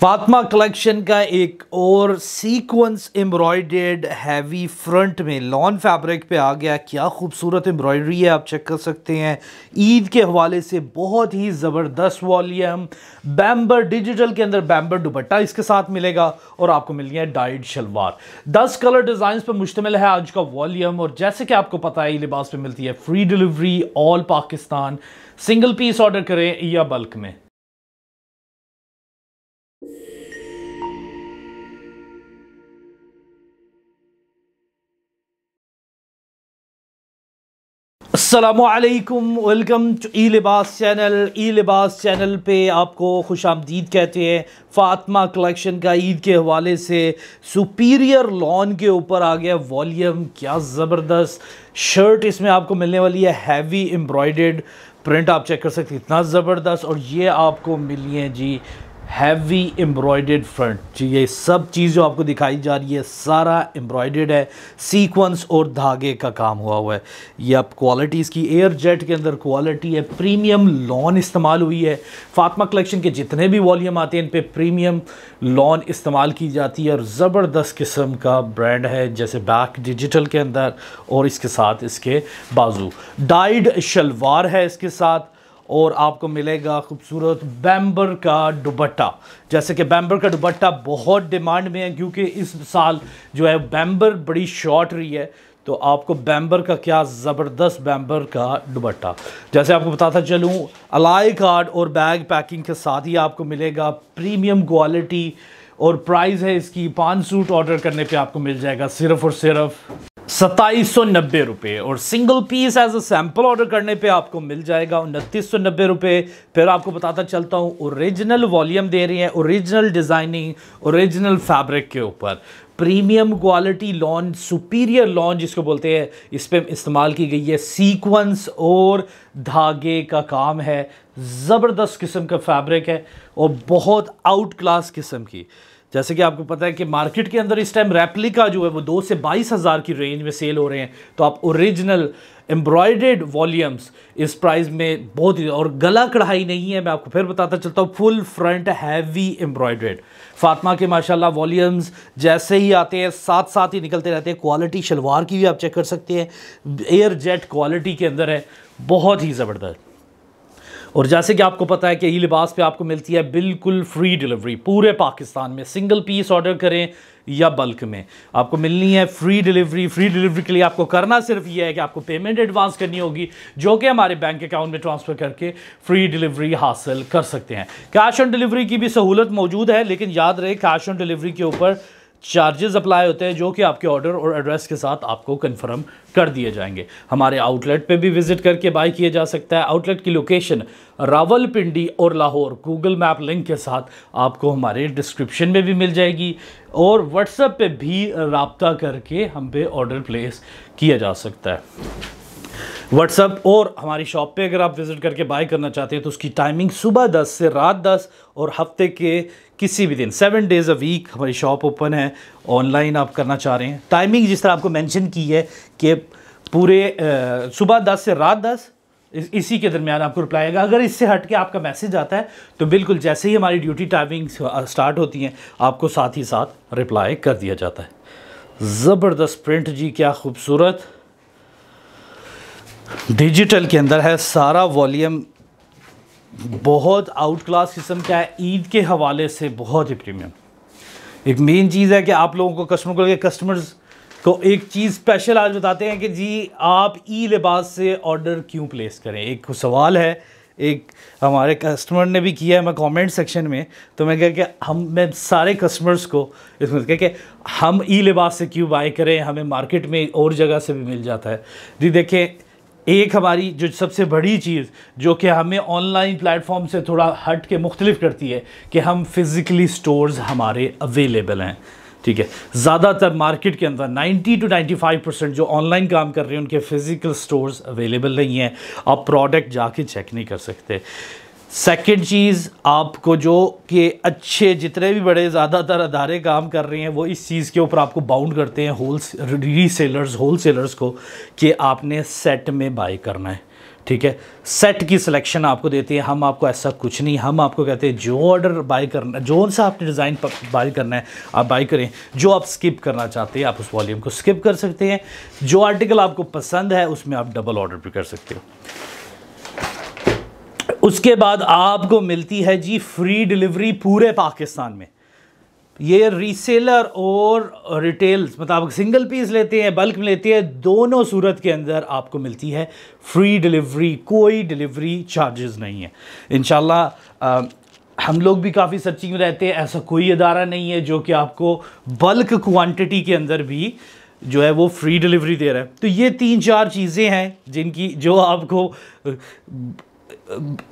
Fatima collection का एक और सीक्वेंस एम्ब्रॉयडेड हैवी फ्रंट में लॉन फैब्रिक पे आ गया क्या खूबसूरत एम्ब्रॉयडरी है आप चेक कर सकते हैं ईद के हवाले से बहुत ही ज़बरदस्त वॉल्यूम बैम्बर डिजिटल के अंदर बैम्बर दुपट्टा इसके साथ मिलेगा और आपको मिल गया डाइड शलवार दस कलर डिज़ाइन पर मुश्तमिल है आज का वॉल्यूम और जैसे कि आपको पता है लिबास पर मिलती है free delivery all Pakistan single piece order करें या बल्क में असलकम वेलकम टू ई लिबास चैनल ई लिबास चैनल पे आपको खुश आमदीद कहते हैं फातमा कलेक्शन का ईद के हवाले से सुपीरियर लॉन के ऊपर आ गया वॉल्यूम क्या ज़बरदस्त शर्ट इसमें आपको मिलने वाली है हैवी एम्ब्रॉयड प्रिंट आप चेक कर सकते हैं इतना ज़बरदस्त और ये आपको मिली है जी हैवी एम्ब्रॉयड फ्रंट ये सब चीज़ जो आपको दिखाई जा रही है सारा एम्ब्रॉयड है सीक्वेंस और धागे का काम हुआ हुआ है ये आप क्वालिटी इसकी एयर जेट के अंदर क्वालिटी है प्रीमियम लॉन इस्तेमाल हुई है फातमा कलेक्शन के जितने भी वॉल्यूम आते हैं इन पर प्रीमियम लॉन इस्तेमाल की जाती है और ज़बरदस्त किस्म का ब्रांड है जैसे बैक डिजिटल के अंदर और इसके साथ इसके बाजू डाइड शलवार है इसके साथ और आपको मिलेगा खूबसूरत बैम्बर का दुबट्टा जैसे कि बैम्बर का दुबट्टा बहुत डिमांड में है क्योंकि इस साल जो है बैम्बर बड़ी शॉर्ट रही है तो आपको बैम्बर का क्या ज़बरदस्त बैम्बर का दुबट्टा जैसे आपको बताता चलूँ अलाई कार्ड और बैग पैकिंग के साथ ही आपको मिलेगा प्रीमियम क्वालिटी और प्राइस है इसकी पाँच सूट ऑर्डर करने पे आपको मिल जाएगा सिर्फ़ और सिर्फ सत्ताईस सौ नब्बे रुपये और single piece as a sample order करने पे आपको मिल जाएगा उनतीस सौ नब्बे रुपये फिर आपको बताता चलता हूँ ओरिजिनल वॉल्यूम दे रही हैं ओरिजिनल डिज़ाइनिंग ओरिजिनल फैब्रिक के ऊपर premium quality launch superior launch जिसको बोलते हैं इस पर इस्तेमाल की गई है सीक्वेंस और धागे का काम है ज़बरदस्त किस्म का फैब्रिक है और बहुत आउट क्लास किस्म की जैसे कि आपको पता है कि मार्केट के अंदर इस टाइम रेप्लिका जो है वो दो से बाईस हज़ार की रेंज में सेल हो रहे हैं तो आप ओरिजिनल एम्ब्रॉयडेड वॉल्यूम्स इस प्राइस में बहुत ही और गला कढ़ाई नहीं है मैं आपको फिर बताता चलता हूँ full front heavy embroidered Fatima के माशाल्लाह वॉल्यूम्स जैसे ही आते हैं साथ साथ ही निकलते रहते हैं क्वालिटी शलवार की भी आप चेक कर सकते हैं एयर जेट क्वालिटी के अंदर है बहुत ही ज़बरदस्त और जैसे कि आपको पता है कि ई लिबास पे आपको मिलती है बिल्कुल फ्री डिलीवरी पूरे पाकिस्तान में सिंगल पीस ऑर्डर करें या बल्क में आपको मिलनी है फ्री डिलीवरी फ्री डिलीवरी के लिए आपको करना सिर्फ ये है कि आपको पेमेंट एडवांस करनी होगी जो कि हमारे बैंक अकाउंट में ट्रांसफ़र करके फ्री डिलीवरी हासिल कर सकते हैं कैश ऑन डिलीवरी की भी सहूलत मौजूद है लेकिन याद रहे कैश ऑन डिलीवरी के ऊपर चार्जेस अप्लाई होते हैं जो कि आपके ऑर्डर और एड्रेस के साथ आपको कंफर्म कर दिए जाएंगे हमारे आउटलेट पे भी विजिट करके बाय किया जा सकता है आउटलेट की लोकेशन रावलपिंडी और लाहौर गूगल मैप लिंक के साथ आपको हमारे डिस्क्रिप्शन में भी मिल जाएगी और व्हाट्सएप पे भी रबता करके हम पे ऑर्डर प्लेस किया जा सकता है व्हाट्सअप और हमारी शॉप पे अगर आप विज़िट करके बाय करना चाहते हैं तो उसकी टाइमिंग सुबह 10 से रात 10 और हफ्ते के किसी भी दिन सेवन डेज़ अ वीक हमारी शॉप ओपन है ऑनलाइन आप करना चाह रहे हैं टाइमिंग जिस तरह आपको मैंशन की है कि पूरे सुबह दस से रात दस इसी के दरमियान आपको रिप्लाई आएगा अगर इससे हट के आपका मैसेज आता है तो बिल्कुल जैसे ही हमारी ड्यूटी टाइमिंग स्टार्ट होती हैं आपको साथ ही साथ रिप्लाई कर दिया जाता है ज़बरदस्त प्रिंट जी क्या खूबसूरत डिजिटल के अंदर है सारा वॉल्यूम बहुत आउट क्लास किस्म का है ईद के हवाले से बहुत ही प्रीमियम एक मेन चीज़ है कि आप लोगों को कस्टमर को लेकर कस्टमर्स को एक चीज़ स्पेशल आज बताते हैं कि जी आप ई लिबास से ऑर्डर क्यों प्लेस करें एक सवाल है एक हमारे कस्टमर ने भी किया है मैं कमेंट सेक्शन में तो मैं कह के हम मैं सारे कस्टमर्स को इसमें कह के हम ई लिबास से क्यों बाय करें हमें मार्केट में और जगह से भी मिल जाता है जी देखें एक हमारी जो सबसे बड़ी चीज़ जो कि हमें ऑनलाइन प्लेटफॉर्म से थोड़ा हट के मुख्तलिफ करती है कि हम फ़िज़िकली स्टोर्स हमारे अवेलेबल हैं ठीक है ज़्यादातर मार्केट के अंदर 90 टू 95 परसेंट जो ऑनलाइन काम कर रहे हैं उनके फ़िज़िकल स्टोर्स अवेलेबल नहीं हैं आप प्रोडक्ट जाके चेक नहीं कर सकते सेकंड चीज़ आपको जो कि अच्छे जितने भी बड़े ज़्यादातर अदारे काम कर रहे हैं वो इस चीज़ के ऊपर आपको बाउंड करते हैं होल री सेलर्स होल सेलर्स को कि आपने सेट में बाई करना है ठीक है सेट की सिलेक्शन आपको देते हैं हम आपको ऐसा कुछ नहीं हम आपको कहते हैं जो ऑर्डर बाई करना जो सा आपने डिज़ाइन बाय करना है आप बाई करें जो आप स्किप करना चाहते हैं आप उस वॉल्यूम को स्किप कर सकते हैं जो आर्टिकल आपको पसंद है उसमें आप डबल ऑर्डर भी कर सकते हो उसके बाद आपको मिलती है जी फ्री डिलीवरी पूरे पाकिस्तान में ये रीसेलर और रिटेल्स मतलब सिंगल पीस लेते हैं बल्क में लेते हैं दोनों सूरत के अंदर आपको मिलती है फ्री डिलीवरी कोई डिलीवरी चार्जेस नहीं है इन हम लोग भी काफ़ी सर्चिंग में रहते हैं ऐसा कोई अदारा नहीं है जो कि आपको बल्क क्वांटिटी के अंदर भी जो है वो फ्री डिलीवरी दे रहा है तो ये तीन चार चीज़ें हैं जिनकी जो आपको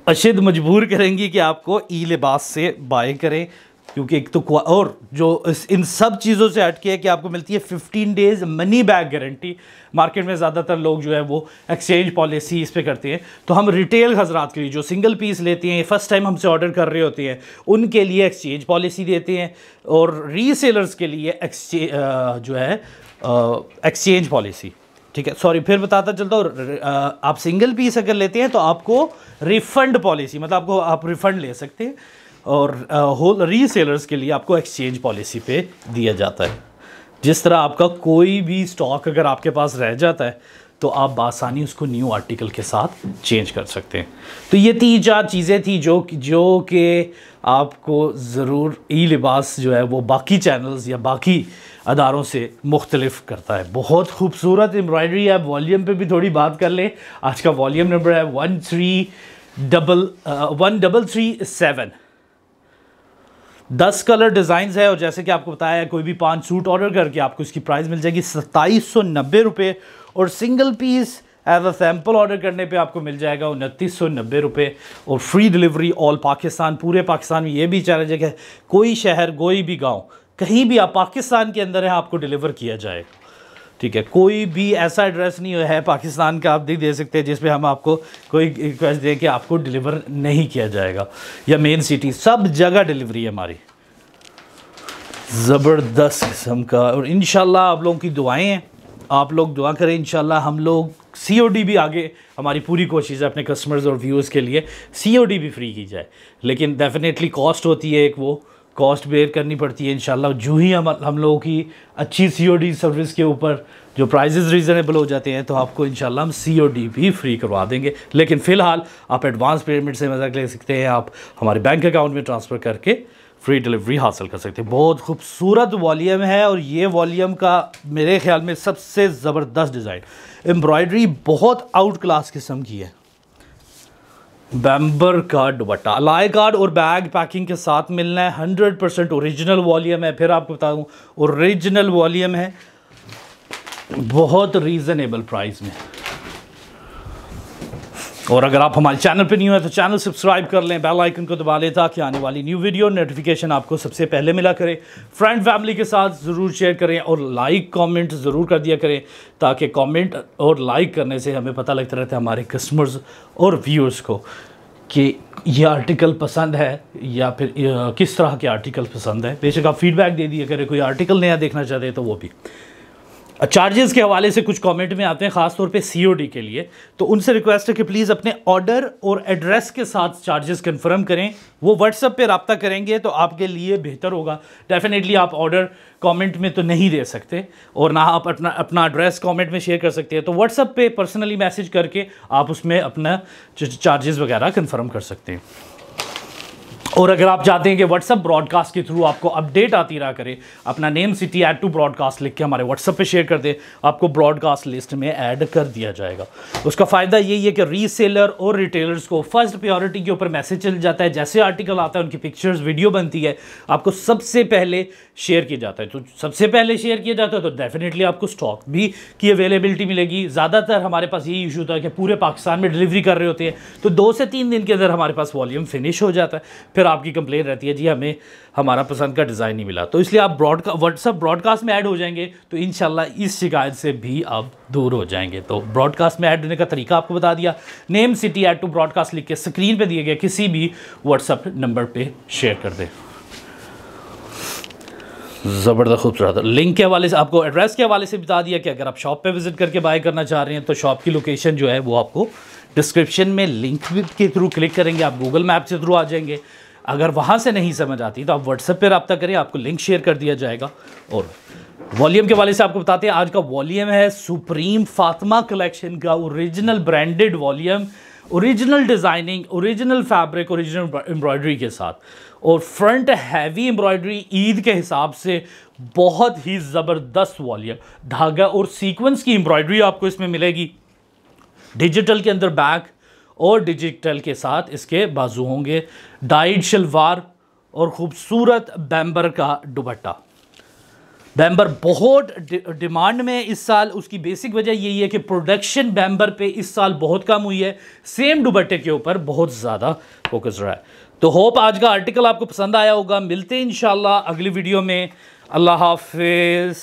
अशद मजबूर करेंगी कि आपको ई लिबास से बाय करें क्योंकि एक तो और जो इन सब चीज़ों से हटके है कि आपको मिलती है 15 days money back guarantee market में ज़्यादातर लोग जो है वो एक्सचेंज पॉलिसी इस पर करते हैं तो हम रिटेल हजरात के लिए जो सिंगल पीस लेते हैं फर्स्ट टाइम हमसे ऑर्डर कर रहे होते हैं उनके लिए एक्सचेंज पॉलिसी देते हैं और रीसेलर्स के लिए एक्सचे जो है एक्सचेंज पॉलिसी ठीक है सॉरी फिर बताता चलता हूँ आप सिंगल पीस अगर लेते हैं तो आपको रिफंड पॉलिसी मतलब आपको आप रिफंड ले सकते हैं और होल रीसेलर्स के लिए आपको एक्सचेंज पॉलिसी पे दिया जाता है जिस तरह आपका कोई भी स्टॉक अगर आपके पास रह जाता है तो आप बासानी उसको न्यू आर्टिकल के साथ चेंज कर सकते हैं तो ये तीन चार चीज़ें थी जो जो कि आपको ज़रूर ई लिबास जो है वो बाकी चैनल्स या बाकी अदारों से मुख्तलिफ करता है बहुत खूबसूरत एम्ब्रॉयडरी है वॉल्यूम पे भी थोड़ी बात कर लें आज का वॉल्यूम नंबर है one three double one double three seven दस कलर डिज़ाइंस है और जैसे कि आपको बताया है कोई भी पांच सूट ऑर्डर करके आपको इसकी प्राइस मिल जाएगी सत्ताईस सौ नब्बे रुपये और single piece as a sample order करने पे आपको मिल जाएगा उनतीस सौ नब्बे रुपये और फ्री डिलीवरी ऑल पाकिस्तान पूरे पाकिस्तान में ये भी चैलेंज है कोई शहर कोई भी गांव कहीं भी आप पाकिस्तान के अंदर है आपको डिलीवर किया जाएगा ठीक है कोई भी ऐसा एड्रेस नहीं है पाकिस्तान का आप नहीं दे सकते जिसमें हम आपको कोई रिक्वेस्ट दें कि आपको डिलीवर नहीं किया जाएगा या मेन सिटी सब जगह डिलीवरी है हमारी ज़बरदस्त किस्म का और इन आप लोगों की दुआएँ हैं आप लोग दुआ करें इन हम लोग सी ओ डी भी आगे हमारी पूरी कोशिश है अपने कस्टमर्स और व्यूज़ के लिए सी ओ डी भी फ्री की जाए लेकिन डेफ़िनेटली कॉस्ट होती है एक वो कॉस्ट बेयर करनी पड़ती है इन जो ही हम हम लोगों की अच्छी सी सर्विस के ऊपर जो प्राइजेज़ रीज़नेबल हो जाते हैं तो आपको इन हम सी भी फ्री करवा देंगे लेकिन फ़िलहाल आप एडवांस पेमेंट से मजाक ले सकते हैं आप हमारे बैंक अकाउंट में ट्रांसफ़र करके फ्री डिलीवरी हासिल कर सकते हैं बहुत खूबसूरत वॉलीम है और ये वॉलीम का मेरे ख्याल में सबसे ज़बरदस्त डिज़ाइन एम्ब्रॉयडरी बहुत आउट क्लास किस्म की है बैम्बर का दुबट्टा लाई कार्ड और बैग पैकिंग के साथ मिलना है हंड्रेड परसेंट औरिजिनल वॉल्यूम है फिर आपको बता दूँ औरिजिनल वॉल्यूम है बहुत रीज़नेबल प्राइस में और अगर आप हमारे चैनल पर न्यू है तो चैनल सब्सक्राइब कर लें बेल आइकन को दबा लें ताकि आने वाली न्यू वीडियो नोटिफिकेशन आपको सबसे पहले मिला करे फ्रेंड फैमिली के साथ ज़रूर शेयर करें और लाइक कमेंट ज़रूर कर दिया करें ताकि कमेंट और लाइक करने से हमें पता लगता रहता है हमारे कस्टमर्स और व्यूअर्स को कि यह आर्टिकल पसंद है या फिर किस तरह के आर्टिकल पसंद है बेशक आप फीडबैक दे दिया करें कोई आर्टिकल नया देखना चाहते हैं तो वो भी चार्जेस के हवाले से कुछ कमेंट में आते हैं ख़ासतौर पे सीओडी के लिए तो उनसे रिक्वेस्ट है कि प्लीज़ अपने ऑर्डर और एड्रेस के साथ चार्जेस कंफर्म करें वो व्हाट्सएप पे रबता करेंगे तो आपके लिए बेहतर होगा डेफ़िनेटली आप ऑर्डर कमेंट में तो नहीं दे सकते और ना आप अपना अपना एड्रेस कमेंट में शेयर कर सकते हैं तो व्हाट्सअप पर पर्सनली मैसेज करके आप उसमें अपना चार्जेस वगैरह कन्फर्म कर सकते हैं और अगर आप चाहते हैं कि व्हाट्सअप ब्रॉडकास्ट के थ्रू आपको अपडेट आती रहा करे अपना name city add to broadcast लिख के हमारे व्हाट्सअप पे शेयर कर दे आपको ब्रॉडकास्ट लिस्ट में ऐड कर दिया जाएगा उसका फ़ायदा यही है कि रीसेलर और रिटेलर्स को फर्स्ट प्रायोरिटी के ऊपर मैसेज चल जाता है जैसे आर्टिकल आता है उनकी पिक्चर्स वीडियो बनती है आपको सबसे पहले शेयर किया जाता है तो सबसे पहले शेयर किया जाता है तो डेफिनेटली आपको स्टॉक भी की अवेलेबिलिटी मिलेगी ज़्यादातर हमारे पास यही इशू था कि पूरे पाकिस्तान में डिलीवरी कर रहे होते हैं तो दो से तीन दिन के अंदर हमारे पास वॉल्यूम फिनिश हो जाता है फिर फिर आपकी कंप्लेन रहती है जी हमें हमारा पसंद का डिज़ाइन नहीं मिला तो इसलिए आप ब्रॉडका व्हाट्सअप ब्रॉडकास्ट में ऐड हो जाएंगे तो इन इस शिकायत से भी आप दूर हो जाएंगे तो ब्रॉडकास्ट में ऐड होने का तरीका आपको बता दिया name city add to broadcast लिख के स्क्रीन पर दिए गए किसी भी व्हाट्सअप नंबर पर शेयर कर दें ज़बरदस्त खूबसूरत लिंक के हवाले से आपको एड्रेस के हवाले से बता दिया कि अगर आप शॉप पे विज़िट करके बाय करना चाह रहे हैं तो शॉप की लोकेशन जो है वो आपको डिस्क्रिप्शन में लिंक के थ्रू क्लिक करेंगे आप गूगल मैप से थ्रू आ जाएंगे अगर वहाँ से नहीं समझ आती तो आप व्हाट्सएप पर रबता करें आपको लिंक शेयर कर दिया जाएगा और वॉल्यूम के वाले से आपको बताते हैं आज का वॉल्यूम है सुप्रीम फातिमा कलेक्शन का original branded volume original designing original fabric original embroidery के साथ और फ्रंट हैवी एम्ब्रॉयडरी ईद के हिसाब से बहुत ही ज़बरदस्त वॉल्यूम धागा और सीक्वेंस की एम्ब्रॉयडरी आपको इसमें मिलेगी डिजिटल के अंदर बैक और डिजिटल के साथ इसके बाजू होंगे डाइड शलवार और ख़ूबसूरत बैम्बर का दुबट्टा बैम्बर बहुत डिमांड में इस साल उसकी बेसिक वजह यही है कि प्रोडक्शन बैम्बर पे इस साल बहुत कम हुई है सेम दुबट्टे के ऊपर बहुत ज़्यादा फोकस रहा है तो होप आज का आर्टिकल आपको पसंद आया होगा मिलते हैं इन अगली वीडियो में अल्लाह हाफिज़